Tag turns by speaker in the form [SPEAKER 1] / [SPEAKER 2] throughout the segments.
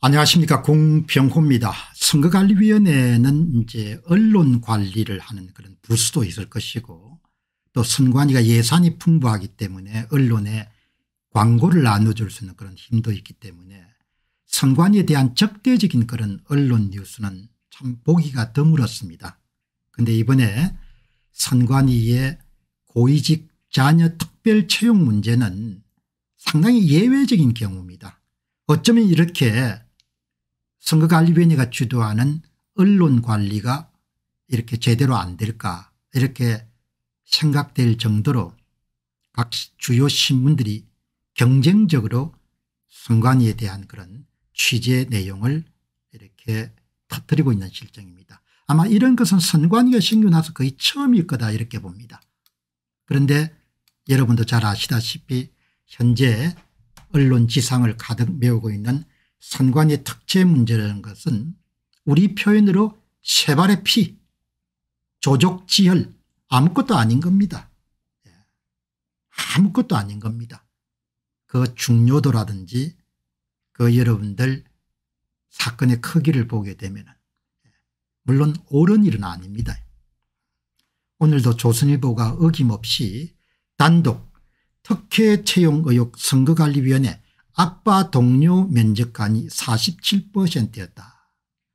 [SPEAKER 1] 안녕하십니까 공병호입니다. 선거관리위원회는 이제 언론 관리를 하는 그런 부스도 있을 것이고 또 선관위가 예산이 풍부하기 때문에 언론에 광고를 나눠줄 수 있는 그런 힘도 있기 때문에 선관위에 대한 적대적인 그런 언론 뉴스는 참 보기가 드물었습니다. 그런데 이번에 선관위의 고위직 자녀 특별 채용 문제는 상당히 예외적인 경우입니다. 어쩌면 이렇게 선거관리위원회가 주도하는 언론관리가 이렇게 제대로 안 될까 이렇게 생각될 정도로 각 주요 신문들이 경쟁적으로 선관위에 대한 그런 취재 내용을 이렇게 터뜨리고 있는 실정입니다. 아마 이런 것은 선관위가 신경 나서 거의 처음일 거다 이렇게 봅니다. 그런데 여러분도 잘 아시다시피 현재 언론 지상을 가득 메우고 있는 선관의 특제 문제라는 것은 우리 표현으로 세발의 피 조족지혈 아무것도 아닌 겁니다. 예. 아무것도 아닌 겁니다. 그 중요도라든지 그 여러분들 사건의 크기를 보게 되면 예. 물론 옳은 일은 아닙니다. 오늘도 조선일보가 어김없이 단독 특혜 채용 의혹 선거관리위원회 아빠 동료 면접관이 47%였다.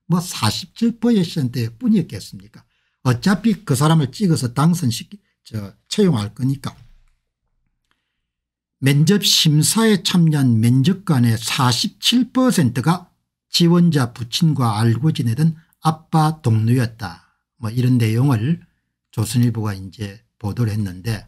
[SPEAKER 1] 뭐 47%일 뿐이었겠습니까? 어차피 그 사람을 찍어서 당선시키, 저, 채용할 거니까. 면접 심사에 참여한 면접관의 47%가 지원자 부친과 알고 지내던 아빠 동료였다. 뭐 이런 내용을 조선일보가 이제 보도를 했는데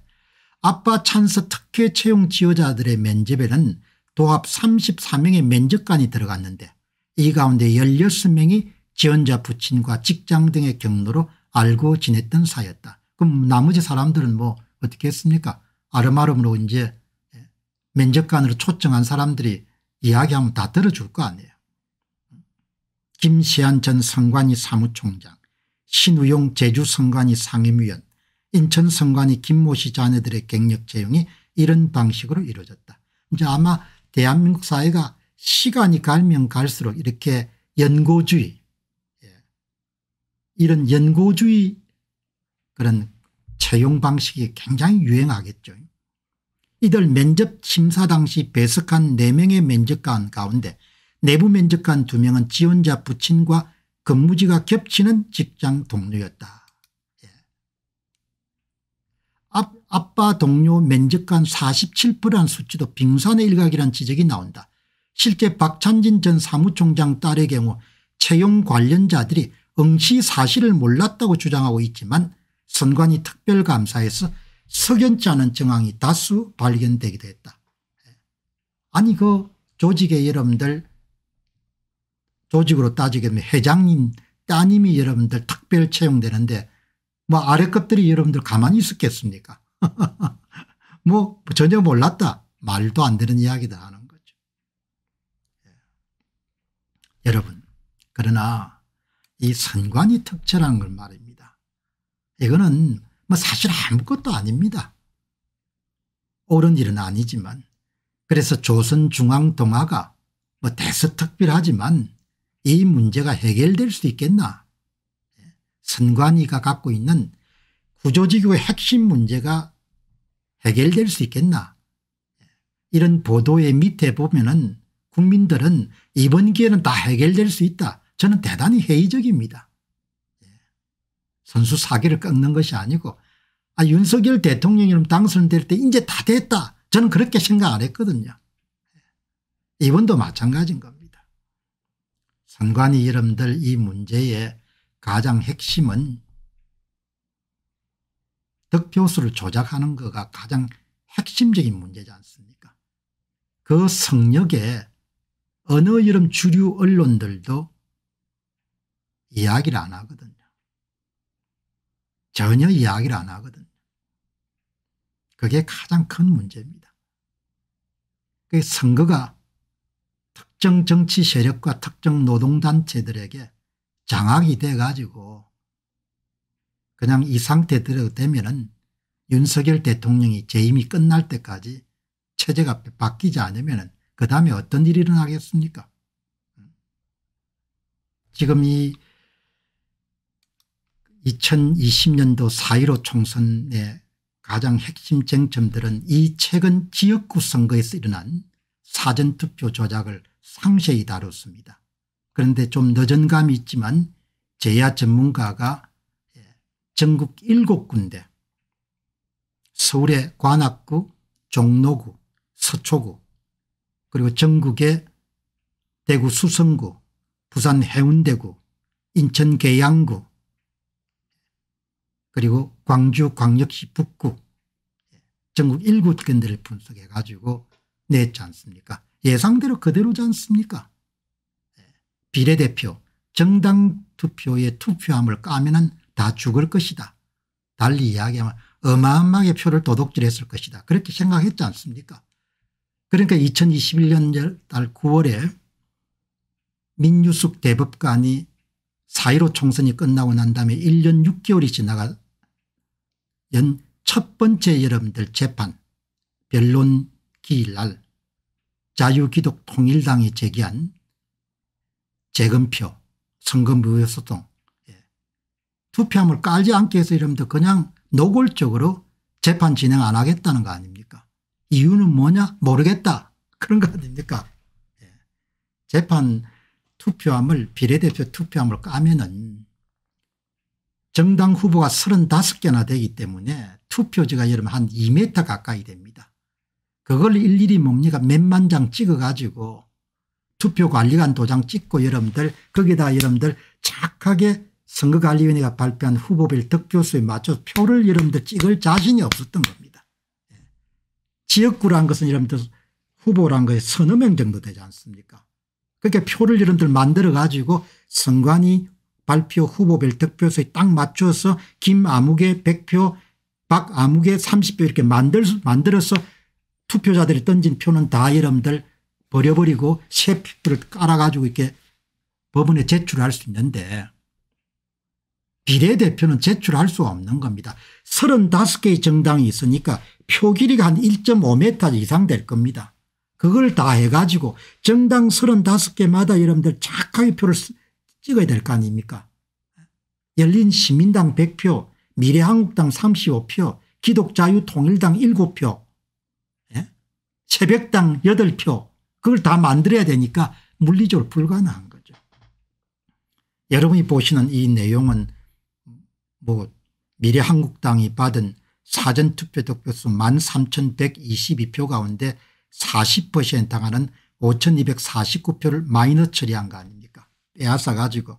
[SPEAKER 1] 아빠 찬스 특혜 채용 지원자들의 면접에는 도합 34명의 면접관이 들어갔는데 이 가운데 16명이 지원자 부친과 직장 등의 경로로 알고 지냈던 사였다. 그럼 나머지 사람들은 뭐 어떻게 했습니까? 아름아름으로 이제 예, 면접관으로 초청한 사람들이 이야기하면 다 들어줄 거 아니에요. 김시한 전 선관위 사무총장, 신우용 제주 선관위 상임위원, 인천 선관위 김모 씨 자녀들의 경력 채용이 이런 방식으로 이루어졌다. 이제 아마 대한민국 사회가 시간이 갈면 갈수록 이렇게 연고주의 예, 이런 연고주의 그런 채용 방식이 굉장히 유행하겠죠. 이들 면접 심사 당시 배석한 4명의 면접관 가운데 내부 면접관 2명은 지원자 부친과 근무지가 겹치는 직장 동료였다. 아빠 동료 면접관 47%란 수치도 빙산의 일각이라는 지적이 나온다. 실제 박찬진 전 사무총장 딸의 경우 채용 관련자들이 응시 사실을 몰랐다고 주장하고 있지만 선관위 특별감사에서 석연치 않은 정황이 다수 발견되기도 했다. 아니 그 조직의 여러분들 조직으로 따지게 되면 회장님 따님이 여러분들 특별 채용되는데 뭐 아래 것들이 여러분들 가만히 있었겠습니까 뭐 전혀 몰랐다 말도 안 되는 이야기다 하는 거죠 예. 여러분 그러나 이 선관이 특처라걸 말입니다 이거는 뭐 사실 아무것도 아닙니다 옳은 일은 아니지만 그래서 조선중앙동화가 뭐 대서특필하지만 이 문제가 해결될 수 있겠나 선관위가 갖고 있는 구조지구의 핵심 문제가 해결될 수 있겠나 이런 보도의 밑에 보면 은 국민들은 이번 기회는 다 해결될 수 있다. 저는 대단히 회의적입니다. 예. 선수 사기를 꺾는 것이 아니고 아 윤석열 대통령이랑 당선될 때 이제 다 됐다. 저는 그렇게 생각 안 했거든요. 예. 이번도 마찬가지인 겁니다. 선관위 여러분들 이 문제에 가장 핵심은 득표수를 조작하는 거가 가장 핵심적인 문제지 않습니까 그 성역에 어느 이름 주류 언론들도 이야기를 안 하거든요. 전혀 이야기를 안 하거든요. 그게 가장 큰 문제입니다. 그 선거가 특정 정치 세력과 특정 노동단체들에게 장악이 돼 가지고 그냥 이 상태대로 되면은 윤석열 대통령이 재임이 끝날 때까지 체제가 바뀌지 않으면은 그 다음에 어떤 일이 일어나겠습니까? 지금 이 2020년도 4.15 총선의 가장 핵심 쟁점들은 이 최근 지역구 선거에서 일어난 사전투표 조작을 상세히 다뤘습니다. 그런데 좀 늦은 감이 있지만 제야 전문가가 예, 전국 7군데 서울의 관악구 종로구 서초구 그리고 전국의 대구 수성구 부산 해운대구 인천 계양구 그리고 광주 광역시 북구 예, 전국 7군데를 분석해 가지고 냈지 않습니까 예상대로 그대로지 않습니까 비례대표 정당 투표의 투표함을 까면 은다 죽을 것이다. 달리 이야기하면 어마어마하게 표를 도둑질했을 것이다. 그렇게 생각했지 않습니까 그러니까 2021년 달 9월에 민유숙 대법관이 4.15 총선이 끝나고 난 다음에 1년 6개월이 지나가 연 첫 번째 여러분들 재판 변론 기일 날 자유기독통일당이 제기한 재검표, 선거 무효소통 예. 투표함을 깔지 않게 해서 이러면 그냥 노골적으로 재판 진행 안 하겠다는 거 아닙니까 이유는 뭐냐 모르겠다 그런 거 아닙니까 예. 재판 투표함을 비례대표 투표함을 까면은 정당 후보가 35개나 되기 때문에 투표지가 여러분 한 2m 가까이 됩니다. 그걸 일일이 뭡니까 몇만 장 찍어가지고 투표관리관 도장 찍고 여러분들 거기다 여러분들 착하게 선거관리위원회가 발표한 후보별 득표수에 맞춰 서 표를 여러분들 찍을 자신이 없었던 겁니다. 예. 지역구란 것은 여러분들 후보란 거에 서너 명 정도 되지 않습니까 그러니 표를 여러분들 만들어 가지고 선관위 발표 후보별 득표수에 딱 맞춰서 김아무개 100표 박아무개 30표 이렇게 만들, 만들어서 투표자들이 던진 표는 다 여러분들 버려버리고 새 핏불을 깔아가지고 이렇게 법원에 제출할 수 있는데 비례대표는 제출할 수가 없는 겁니다. 35개의 정당이 있으니까 표 길이가 한 1.5m 이상 될 겁니다. 그걸 다 해가지고 정당 35개마다 여러분들 착하게 표를 찍어야 될 거 아닙니까 열린 시민당 100표 미래한국당 35표 기독자유통일당 7표 예? 새벽당 8표 그걸 다 만들어야 되니까 물리적으로 불가능한 거죠. 여러분이 보시는 이 내용은 뭐 미래한국당이 받은 사전투표 득표수 13,122표 가운데 4 0당하는 5,249표를 마이너 처리한 거 아닙니까 빼앗아 가지고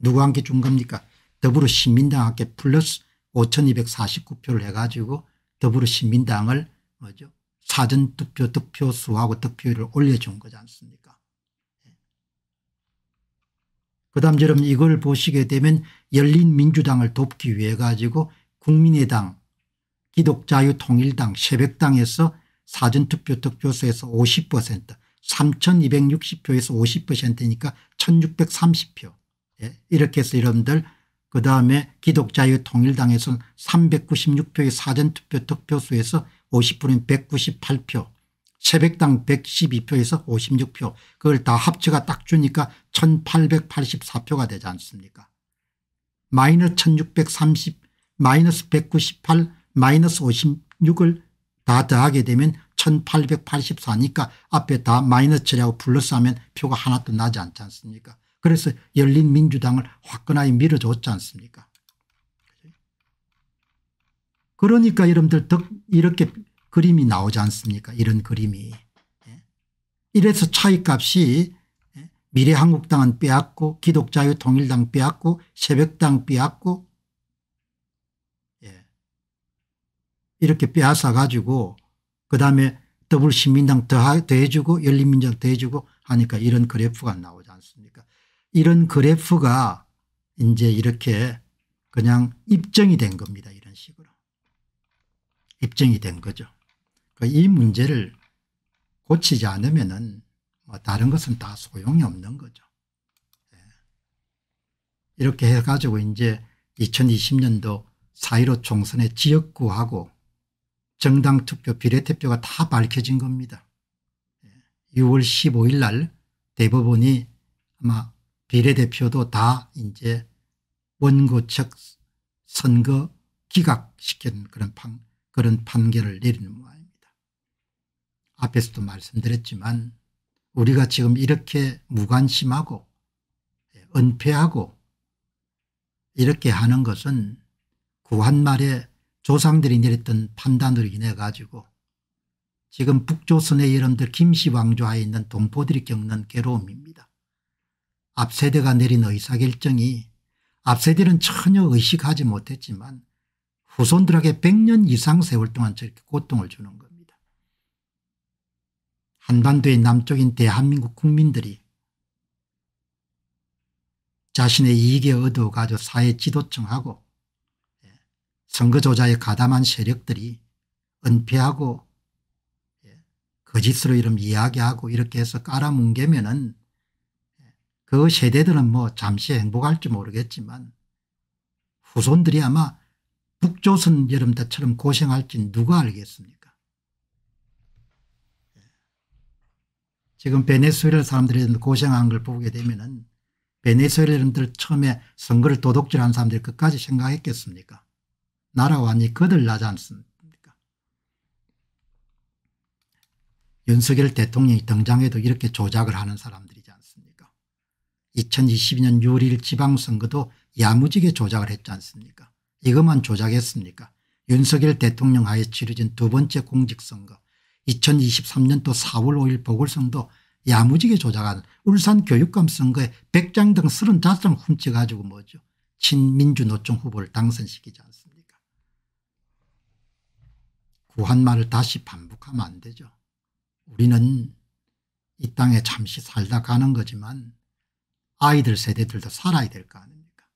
[SPEAKER 1] 누구한테 준 겁니까 더불어시민당한테 플러스 5,249표를 해가지고 더불어시민당을 뭐죠 사전투표 득표수하고 득표율을 올려준 거지 않습니까 예. 그 다음 여러분 이걸 보시게 되면 열린민주당을 돕기 위해 가지고 국민의당 기독자유통일당 새벽당에서 사전투표 득표수에서 50% 3260표에서 50%니까 1630표 이렇게 해서 여러분들 그 다음에 기독자유통일당에서는 396표의 사전투표 득표수에서 50%인 198표 새벽당 112표에서 56표 그걸 다 합쳐가 딱 주니까 1884표가 되지 않습니까 마이너스 1630 마이너스 198 마이너스 56을 다 더하게 되면 1884니까 앞에 다 마이너스 처고 플러스하면 표가 하나도 나지 않지 않습니까 그래서 열린민주당을 화끈하게 밀어줬지 않습니까 그러니까 여러분들 이렇게 그림이 나오지 않습니까 이런 그림이. 예? 이래서 차이값이 예? 미래한국당은 빼앗고 기독자유통일당 빼앗고 새벽당 빼앗고 예. 이렇게 빼앗아 가지고 그다음에 더불시민당 더해주고 열린민주당 더해주고 하니까 이런 그래프가 나오지 않습니까 이런 그래프가 이제 이렇게 그냥 입증이 된 겁니다. 입증이 된 거죠. 그 이 문제를 고치지 않으면 은뭐 다른 것은 다 소용이 없는 거죠. 예. 이렇게 해가지고 이제 2020년도 4.15 총선의 지역구하고 정당투표 비례대표가 다 밝혀진 겁니다. 6월 예. 15일 날 대법원이 아마 비례대표도 다 이제 원고 측 선거 기각시킨 그런 판, 그런 판결을 내리는 모양입니다. 앞에서도 말씀드렸지만 우리가 지금 이렇게 무관심하고 예, 은폐하고 이렇게 하는 것은 구한말에 조상들이 내렸던 판단으로 인해 가지고 지금 북조선의 여러분들 김씨 왕조하에 있는 동포들이 겪는 괴로움입니다. 앞세대가 내린 의사결정이 앞세대는 전혀 의식하지 못했지만 후손들에게 100년 이상 세월 동안 저렇게 고통을 주는 겁니다. 한반도의 남쪽인 대한민국 국민들이 자신의 이익에 얻어가지고 사회 지도층하고 예, 선거조자에 가담한 세력들이 은폐하고 예, 거짓으로 이름 이야기하고 이렇게 해서 깔아뭉개면은 예, 그 세대들은 뭐 잠시 행복할지 모르겠지만 후손들이 아마 북조선 여러분들처럼 고생할지 누가 알겠습니까 예. 지금 베네수엘 사람들이 고생한 걸 보게 되면 베네수엘라 사람들 처음에 선거를 도둑질한 사람들이 끝까지 생각했겠습니까 날아왔니 그들 나지 않습니까 윤석열 대통령이 등장해도 이렇게 조작을 하는 사람들이지 않습니까 2022년 6월 1일 지방선거도 야무지게 조작을 했지 않습니까 이것만 조작했습니까 윤석열 대통령 하에 치러진 두 번째 공직선거 2023년도 4월 5일 보궐선거 야무지게 조작한 울산 교육감 선거에 100장 등 35장 훔쳐가지고 뭐죠 친민주노총 후보를 당선시키지 않습니까 구한 말을 다시 반복하면 안 되죠 우리는 이 땅에 잠시 살다 가는 거지만 아이들 세대들도 살아야 될 거 아닙니까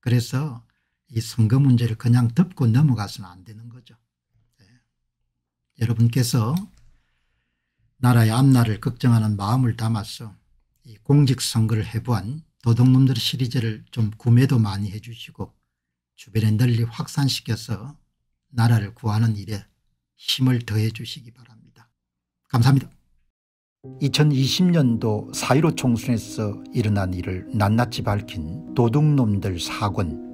[SPEAKER 1] 그래서 이 선거 문제를 그냥 덮고 넘어가서는 안 되는 거죠. 네. 여러분께서 나라의 앞날을 걱정하는 마음을 담아서 이 공직선거를 해부한 도둑놈들 시리즈를 좀 구매도 많이 해주시고 주변에 널리 확산시켜서 나라를 구하는 일에 힘을 더해 주시기 바랍니다. 감사합니다. 2020년도 4.15 총선에서 일어난 일을 낱낱이 밝힌 도둑놈들 사권